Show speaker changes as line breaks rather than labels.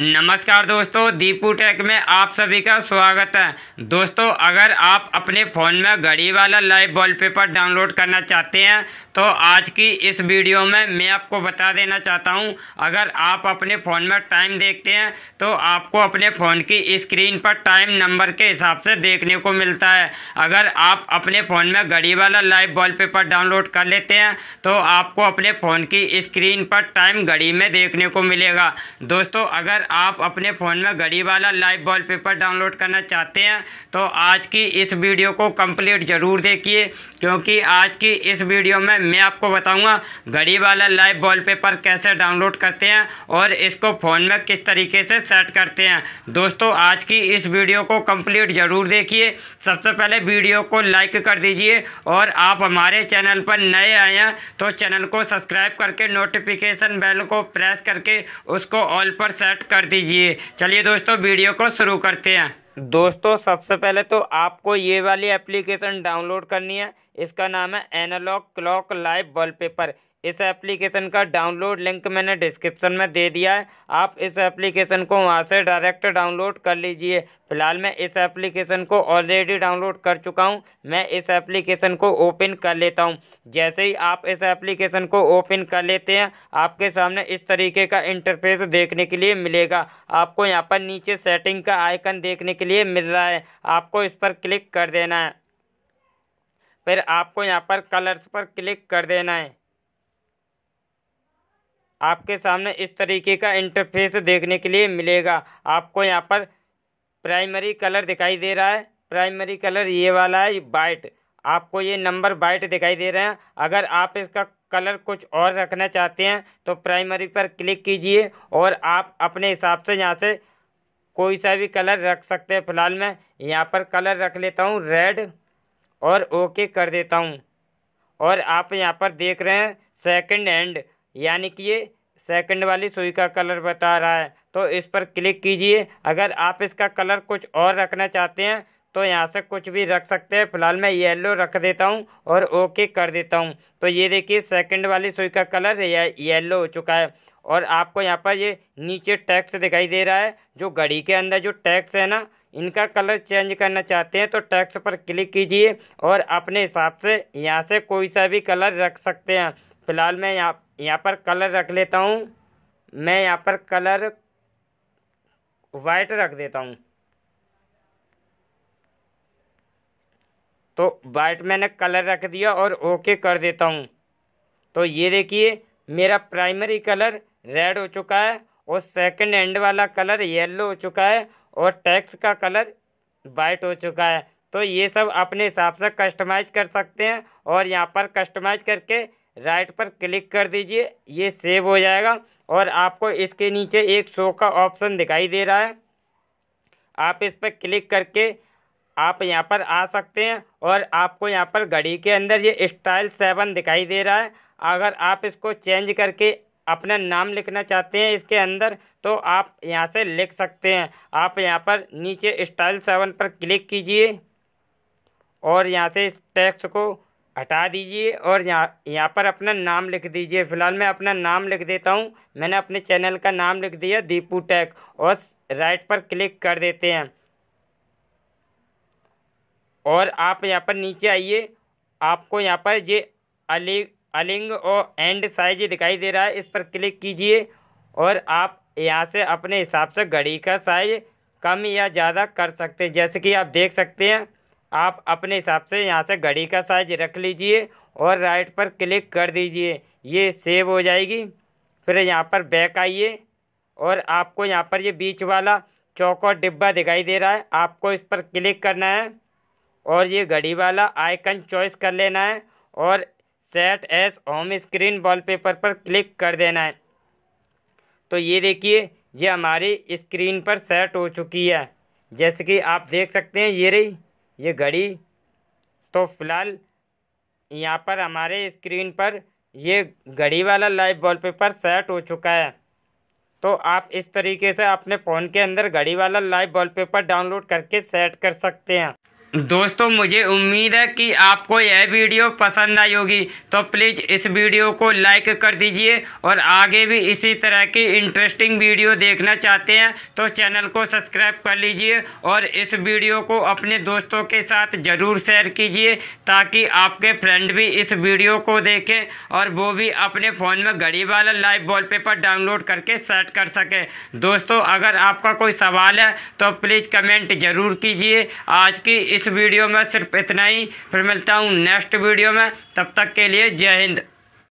नमस्कार दोस्तों दीपू टेक में आप सभी का स्वागत है दोस्तों अगर आप अपने फ़ोन में घड़ी वाला लाइव वॉलपेपर डाउनलोड करना चाहते हैं तो आज की इस वीडियो में मैं आपको बता देना चाहता हूं अगर आप अपने फ़ोन में टाइम देखते हैं तो आपको अपने फ़ोन की स्क्रीन पर टाइम नंबर के हिसाब से देखने को मिलता है अगर आप अपने फ़ोन में घड़ी वाला लाइव वॉल डाउनलोड कर लेते हैं तो आपको अपने फ़ोन की स्क्रीन पर टाइम घड़ी में देखने को मिलेगा दोस्तों अगर आप अपने फ़ोन में घड़ी वाला लाइव वॉलपेपर डाउनलोड करना चाहते हैं तो आज की इस वीडियो को कंप्लीट ज़रूर देखिए क्योंकि आज की इस वीडियो में मैं आपको बताऊंगा घड़ी वाला लाइव वॉलपेपर कैसे डाउनलोड करते हैं और इसको फ़ोन में किस तरीके से सेट करते हैं दोस्तों आज की इस वीडियो को कम्प्लीट ज़रूर देखिए सबसे पहले वीडियो को लाइक कर दीजिए और आप हमारे चैनल पर नए आए हैं तो चैनल को सब्सक्राइब करके नोटिफिकेशन बेल को प्रेस करके उसको ऑल पर सेट कर कर दीजिए चलिए दोस्तों वीडियो को शुरू करते हैं दोस्तों सबसे पहले तो आपको ये वाली एप्लीकेशन डाउनलोड करनी है इसका नाम है एनालॉग क्लॉक लाइव वॉलपेपर इस एप्लीकेशन का डाउनलोड लिंक मैंने डिस्क्रिप्शन में दे दिया है आप इस एप्लीकेशन को वहाँ से डायरेक्ट डाउनलोड कर लीजिए फिलहाल मैं इस एप्लीकेशन को ऑलरेडी डाउनलोड कर चुका हूँ मैं इस एप्लीकेशन को ओपन कर लेता हूँ जैसे ही आप इस एप्लीकेशन को ओपन कर लेते हैं आपके सामने इस तरीके का इंटरफेस देखने के लिए मिलेगा आपको यहाँ पर नीचे सेटिंग का आइकन देखने के लिए मिल रहा है आपको इस पर क्लिक कर देना है फिर आपको यहाँ पर कलर्स पर क्लिक कर देना है आपके सामने इस तरीके का इंटरफेस देखने के लिए मिलेगा आपको यहाँ पर प्राइमरी कलर दिखाई दे रहा है प्राइमरी कलर ये वाला है वाइट आपको ये नंबर वाइट दिखाई दे रहे हैं अगर आप इसका कलर कुछ और रखना चाहते हैं तो प्राइमरी पर क्लिक कीजिए और आप अपने हिसाब से यहाँ से कोई सा भी कलर रख सकते हैं फ़िलहाल मैं यहाँ पर कलर रख लेता हूँ रेड और ओके कर देता हूँ और आप यहाँ पर देख रहे हैं सेकंड हैंड यानी कि ये सेकंड वाली सुई का कलर बता रहा है तो इस पर क्लिक कीजिए अगर आप इसका कलर कुछ और रखना चाहते हैं तो यहाँ से कुछ भी रख सकते हैं फिलहाल मैं येलो रख देता हूँ और ओके कर देता हूँ तो ये देखिए सेकंड वाली सुई का कलर येलो हो चुका है और आपको यहाँ पर ये नीचे टैक्स दिखाई दे रहा है जो घड़ी के अंदर जो टैक्स है ना इनका कलर चेंज करना चाहते हैं तो टैक्स पर क्लिक कीजिए और अपने हिसाब से यहाँ से कोई सा भी कलर रख सकते हैं फ़िलहाल मैं यहाँ यहाँ पर कलर रख लेता हूँ मैं यहाँ पर कलर वाइट रख देता हूँ तो वाइट मैंने कलर रख दिया और ओके कर देता हूँ तो ये देखिए मेरा प्राइमरी कलर रेड हो चुका है और सेकंड एंड वाला कलर येलो हो चुका है और टैक्स का कलर वाइट हो चुका है तो ये सब अपने हिसाब से कस्टमाइज कर सकते हैं और यहाँ पर कस्टमाइज करके राइट पर क्लिक कर दीजिए ये सेव हो जाएगा और आपको इसके नीचे एक शो का ऑप्शन दिखाई दे रहा है आप इस पर क्लिक करके आप यहाँ पर आ सकते हैं और आपको यहाँ पर घड़ी के अंदर ये स्टाइल सेवन दिखाई दे रहा है अगर आप इसको चेंज करके अपना नाम लिखना चाहते हैं इसके अंदर तो आप यहाँ से लिख सकते हैं आप यहाँ पर नीचे स्टाइल सेवन पर क्लिक कीजिए और यहाँ से इस टेक्स्ट को हटा दीजिए और यहाँ यहाँ पर अपना नाम लिख दीजिए फ़िलहाल मैं अपना नाम लिख देता हूँ मैंने अपने चैनल का नाम लिख दिया दीपू टैक और राइट पर क्लिक कर देते हैं और आप यहाँ पर नीचे आइए आपको यहाँ पर ये अली अलिंग और एंड साइज दिखाई दे रहा है इस पर क्लिक कीजिए और आप यहाँ से अपने हिसाब से घड़ी का साइज कम या ज़्यादा कर सकते हैं जैसे कि आप देख सकते हैं आप अपने हिसाब से यहाँ से घड़ी का साइज रख लीजिए और राइट पर क्लिक कर दीजिए ये सेव हो जाएगी फिर यहाँ पर बैक आइए और आपको यहाँ पर ये बीच वाला चौकोर डिब्बा दिखाई दे रहा है आपको इस पर क्लिक करना है और ये घड़ी वाला आइकन चॉइस कर लेना है और set as home screen wallpaper पर क्लिक कर देना है तो ये देखिए ये हमारी स्क्रीन पर सेट हो चुकी है जैसे कि आप देख सकते हैं ये रही ये घड़ी तो फ़िलहाल यहाँ पर हमारे स्क्रीन पर ये घड़ी वाला लाइव वॉलपेपर सेट हो चुका है तो आप इस तरीके से अपने फ़ोन के अंदर घड़ी वाला लाइव वॉलपेपर डाउनलोड करके सेट कर सकते हैं दोस्तों मुझे उम्मीद है कि आपको यह वीडियो पसंद आई होगी तो प्लीज़ इस वीडियो को लाइक कर दीजिए और आगे भी इसी तरह की इंटरेस्टिंग वीडियो देखना चाहते हैं तो चैनल को सब्सक्राइब कर लीजिए और इस वीडियो को अपने दोस्तों के साथ ज़रूर शेयर कीजिए ताकि आपके फ्रेंड भी इस वीडियो को देखें और वो भी अपने फ़ोन में घड़ी वाला लाइव वॉलपेपर डाउनलोड करके सेट कर सकें दोस्तों अगर आपका कोई सवाल है तो प्लीज़ कमेंट ज़रूर कीजिए आज की इस वीडियो में सिर्फ इतना ही फिर मिलता हूँ नेक्स्ट वीडियो में तब तक के लिए जय हिंद